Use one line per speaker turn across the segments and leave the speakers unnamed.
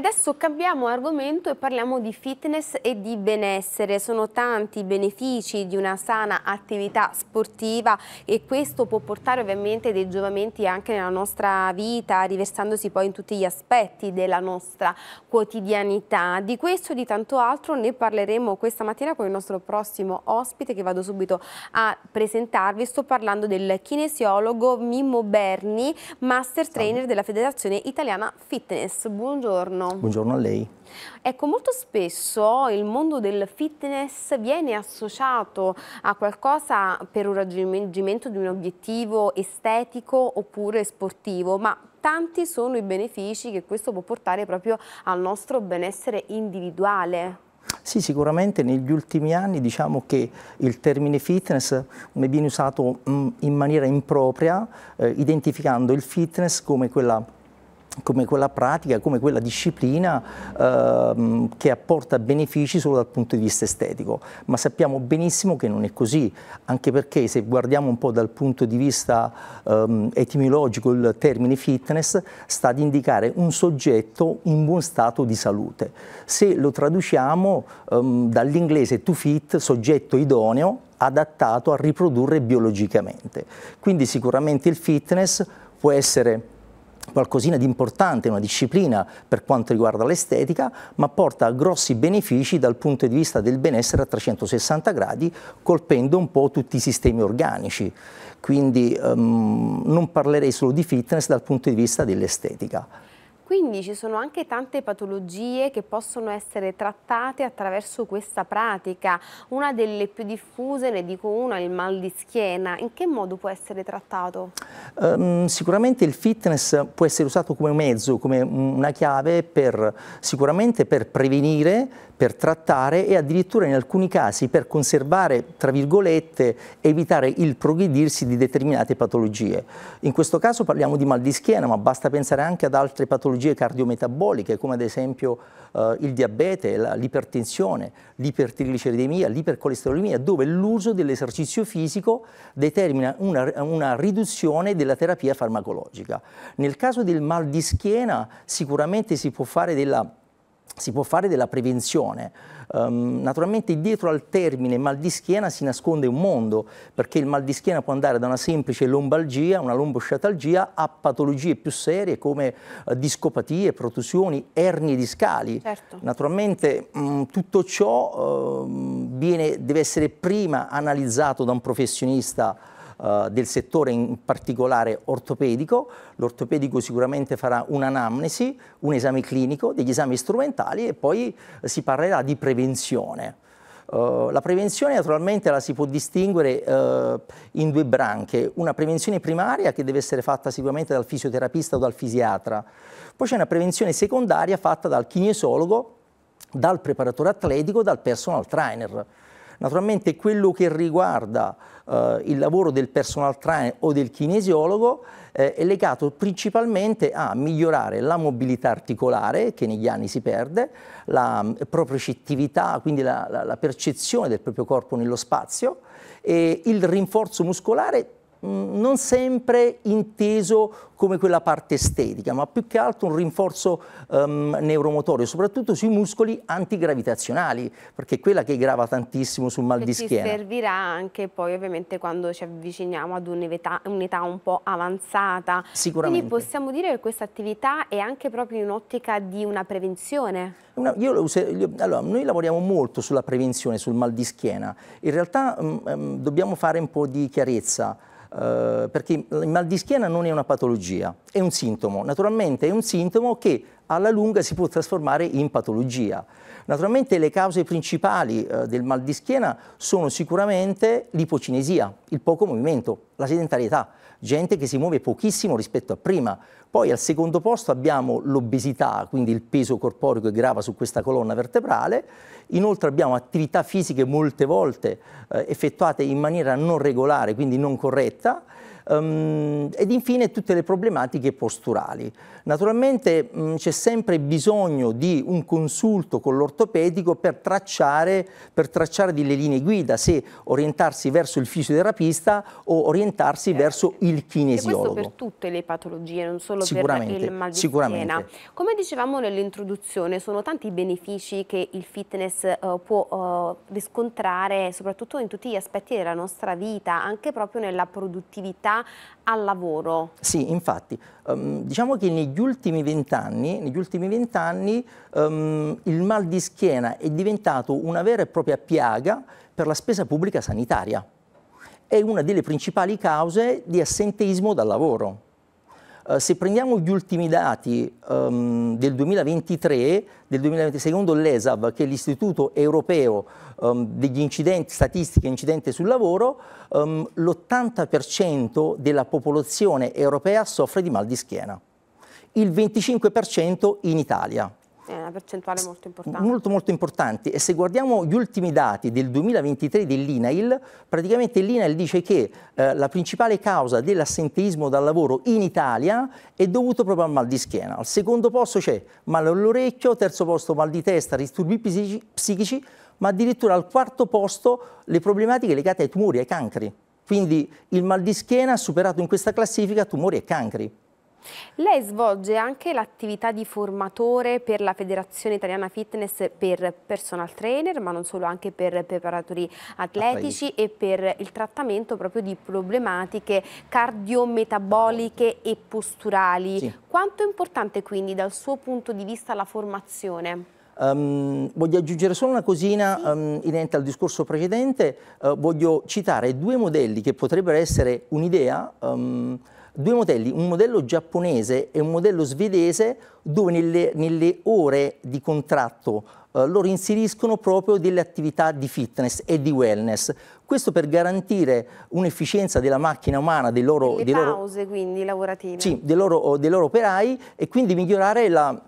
adesso cambiamo argomento e parliamo di fitness e di benessere. Sono tanti i benefici di una sana attività sportiva e questo può portare ovviamente dei giovamenti anche nella nostra vita, riversandosi poi in tutti gli aspetti della nostra quotidianità. Di questo e di tanto altro ne parleremo questa mattina con il nostro prossimo ospite che vado subito a presentarvi. Sto parlando del kinesiologo Mimmo Berni, master trainer della Federazione Italiana Fitness. Buongiorno.
Buongiorno a lei.
Ecco, molto spesso il mondo del fitness viene associato a qualcosa per un raggiungimento di un obiettivo estetico oppure sportivo, ma tanti sono i benefici che questo può portare proprio al nostro benessere individuale.
Sì, sicuramente negli ultimi anni diciamo che il termine fitness viene usato mm, in maniera impropria, eh, identificando il fitness come quella come quella pratica, come quella disciplina ehm, che apporta benefici solo dal punto di vista estetico, ma sappiamo benissimo che non è così, anche perché se guardiamo un po' dal punto di vista ehm, etimologico il termine fitness sta ad indicare un soggetto in buon stato di salute. Se lo traduciamo ehm, dall'inglese to fit, soggetto idoneo, adattato a riprodurre biologicamente. Quindi sicuramente il fitness può essere qualcosina di importante, una disciplina per quanto riguarda l'estetica, ma porta a grossi benefici dal punto di vista del benessere a 360 gradi, colpendo un po' tutti i sistemi organici. Quindi um, non parlerei solo di fitness dal punto di vista dell'estetica.
Quindi ci sono anche tante patologie che possono essere trattate attraverso questa pratica. Una delle più diffuse, ne dico una, è il mal di schiena. In che modo può essere trattato?
Um, sicuramente il fitness può essere usato come mezzo, come una chiave per, sicuramente per prevenire, per trattare e addirittura in alcuni casi per conservare, tra virgolette, evitare il progredirsi di determinate patologie. In questo caso parliamo di mal di schiena, ma basta pensare anche ad altre patologie patologie cardiometaboliche come ad esempio eh, il diabete, l'ipertensione, l'ipertrigliceridemia, l'ipercolesterolemia, dove l'uso dell'esercizio fisico determina una, una riduzione della terapia farmacologica. Nel caso del mal di schiena sicuramente si può fare della si può fare della prevenzione. Um, naturalmente dietro al termine mal di schiena si nasconde un mondo, perché il mal di schiena può andare da una semplice lombalgia, una lombosciatalgia, a patologie più serie come uh, discopatie, protusioni, ernie discali. Certo. Naturalmente mh, mm, tutto ciò uh, viene, deve essere prima analizzato da un professionista eh, del settore, in particolare ortopedico. L'ortopedico sicuramente farà un'anamnesi, un esame clinico, degli esami strumentali e poi eh, si parlerà di prevenzione. Uh, la prevenzione naturalmente la si può distinguere uh, in due branche, una prevenzione primaria che deve essere fatta sicuramente dal fisioterapista o dal fisiatra, poi c'è una prevenzione secondaria fatta dal kinesiologo, dal preparatore atletico, dal personal trainer. Naturalmente quello che riguarda eh, il lavoro del personal trainer o del kinesiologo eh, è legato principalmente a migliorare la mobilità articolare che negli anni si perde, la mh, mm, propriocettività, quindi la, la, la percezione del proprio corpo nello spazio, e il rinforzo muscolare Mm, non sempre inteso come quella parte estetica, ma più che altro un rinforzo um, neuromotorio, soprattutto sui muscoli antigravitazionali, perché è quella che grava tantissimo sul mal che di schiena. Ci servirà
anche poi ovviamente quando ci avviciniamo ad un'età un, un po' avanzata. Sicuramente. Quindi possiamo dire che questa attività è anche proprio in ottica di una prevenzione?
Una, use, io, allora, noi lavoriamo molto sulla prevenzione, sul mal di schiena. In realtà um, um, dobbiamo fare un po' di chiarezza eh, perché il mal di schiena non è una patologia, è un sintomo. Naturalmente è un sintomo che alla lunga si può trasformare in patologia. Naturalmente le cause principali eh, del mal di schiena sono sicuramente l'ipocinesia, il poco movimento, la sedentarietà, gente che si muove pochissimo rispetto a prima, poi al secondo posto abbiamo l'obesità, quindi il peso corporeo che grava su questa colonna vertebrale. Inoltre abbiamo attività fisiche molte volte eh, effettuate in maniera non regolare, quindi non corretta. Um, ed infine tutte le problematiche posturali. Naturalmente c'è sempre bisogno di un consulto con l'ortopedico per tracciare, per tracciare delle linee guida, se orientarsi verso il fisioterapista o orientarsi eh, verso il kinesiologo. E questo per
tutte le patologie, non solo farlo sicuramente, per il mal di sicuramente. Come dicevamo nell'introduzione, sono tanti i benefici che il fitness uh, può uh, riscontrare, soprattutto in tutti gli aspetti della nostra vita, anche proprio nella produttività al lavoro.
Sì, infatti, um, diciamo che negli ultimi vent'anni, negli ultimi vent'anni um, il mal di schiena è diventato una vera e propria piaga per la spesa pubblica sanitaria. È una delle principali cause di assenteismo dal lavoro eh, se prendiamo gli ultimi dati um, del 2023, del 2020, secondo l'ESAV, che è l'Istituto Europeo um, degli incidenti, statistiche incidenti sul lavoro, um, ehm, l'80% della popolazione europea soffre di mal di schiena, il 25% in Italia
una percentuale molto importante.
Molto molto importante e se guardiamo gli ultimi dati del 2023 dell'INAIL, praticamente l'INAIL dice che eh, la principale causa dell'assenteismo dal lavoro in Italia è dovuto proprio al mal di schiena. Al secondo posto c'è mal all'orecchio, terzo posto mal di testa, disturbi psichici, psichici, ma addirittura al quarto posto le problematiche legate ai tumori, ai cancri. Quindi il mal di schiena ha superato in questa classifica tumori e cancri.
Lei svolge anche l'attività di formatore per la Federazione Italiana Fitness per personal trainer, ma non solo, anche per preparatori atletici e per il trattamento proprio di problematiche cardiometaboliche e posturali. Sì. Quanto è importante quindi dal suo punto di vista la formazione?
Um, voglio aggiungere solo una cosina sì. um, inerente al discorso precedente, uh, voglio citare due modelli che potrebbero essere un'idea um, due modelli, un modello giapponese e un modello svedese, dove nelle, nelle ore di contratto eh, loro inseriscono proprio delle attività di fitness e di wellness. Questo per garantire un'efficienza della macchina umana, dei loro, dei pause
loro, quindi lavorative. Sì,
dei loro, dei loro operai e quindi migliorare la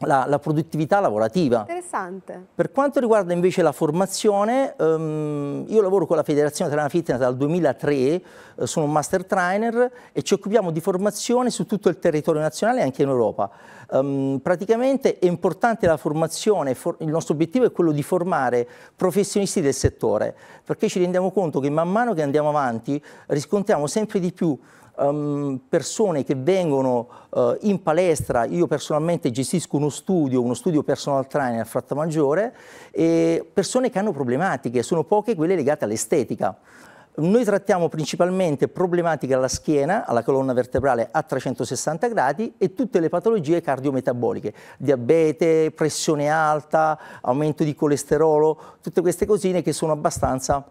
la, la, produttività lavorativa.
Interessante.
Per quanto riguarda invece la formazione, ehm, io lavoro con la Federazione Italiana Fitness dal 2003, eh, sono un master trainer e ci occupiamo di formazione su tutto il territorio nazionale e anche in Europa. Um, praticamente è importante la formazione, for il nostro obiettivo è quello di formare professionisti del settore, perché ci rendiamo conto che man mano che andiamo avanti riscontriamo sempre di più um, persone che vengono uh, in palestra, io personalmente gestisco uno studio, uno studio personal trainer a Fratta Maggiore, e persone che hanno problematiche, sono poche quelle legate all'estetica. Noi trattiamo principalmente problematiche alla schiena, alla colonna vertebrale a 360 gradi e tutte le patologie cardiometaboliche, diabete, pressione alta, aumento di colesterolo, tutte queste cosine che sono abbastanza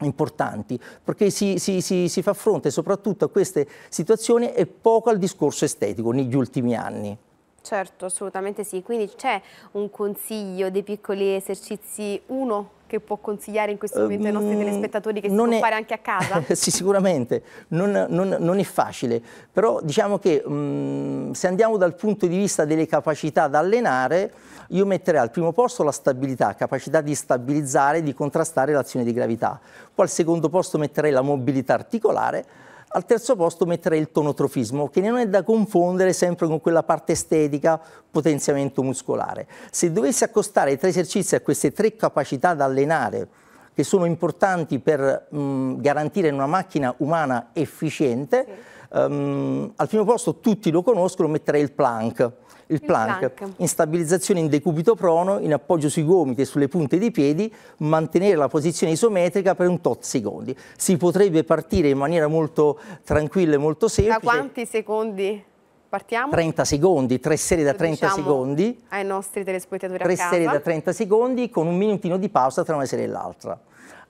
importanti, perché si, si, si, si, fa fronte soprattutto a queste situazioni e poco al discorso estetico negli ultimi anni.
Certo, assolutamente sì. Quindi c'è un consiglio dei piccoli esercizi uno che può consigliare in questo momento ai nostri ehm, telespettatori che si non può fare anche a casa?
sì, sicuramente, non, non, non, è facile, però diciamo che mh, mm, se andiamo dal punto di vista delle capacità da allenare, io metterei al primo posto la stabilità, capacità di stabilizzare, di contrastare l'azione di gravità. Poi al secondo posto metterei la mobilità articolare, al terzo posto metterei il tonotrofismo, che non è da confondere sempre con quella parte estetica, potenziamento muscolare. Se dovessi accostare i tre esercizi a queste tre capacità da allenare, che sono importanti per mh, garantire una macchina umana efficiente, sì. um, al primo posto tutti lo conoscono, metterei il plank il plank, il plank, in stabilizzazione in decubito prono, in appoggio sui gomiti e sulle punte dei piedi, mantenere la posizione isometrica per un tot secondi. Si potrebbe partire in maniera molto tranquilla e molto semplice. Da quanti
secondi? Partiamo? 30
secondi, tre serie da 30 diciamo secondi.
Ai nostri telespettatori Tre serie da 30
secondi con un minutino di pausa tra una serie e l'altra.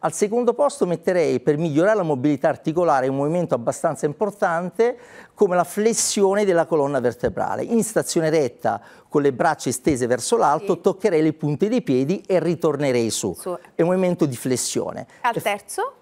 Al secondo posto metterei per migliorare la mobilità articolare un movimento abbastanza importante come la flessione della colonna vertebrale. In stazione retta con le braccia estese verso l'alto sì. toccherei le punte dei piedi e ritornerei su. su. È un movimento di flessione. Al terzo?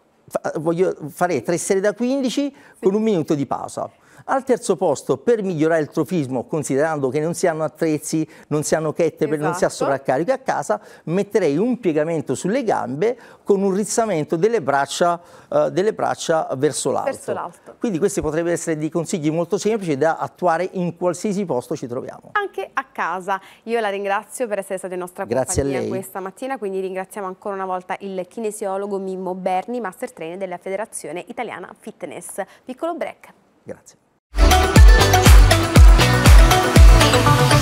Voglio fare tre serie da 15 sì. con un minuto di pausa. Al terzo posto, per migliorare il trofismo, considerando che non si hanno attrezzi, non si hanno chette, esatto. non si ha esatto. sovraccarico a casa, metterei un piegamento sulle gambe con un rizzamento delle braccia, eh, delle braccia verso l'alto. Quindi questi potrebbero essere dei consigli molto semplici da attuare in qualsiasi posto ci troviamo.
Anche a casa. Io la ringrazio per essere stata in nostra Grazie compagnia questa mattina, quindi ringraziamo ancora una volta il kinesiologo Mimmo Berni, master trainer della Federazione Italiana Fitness. Piccolo break. Grazie. Thank you.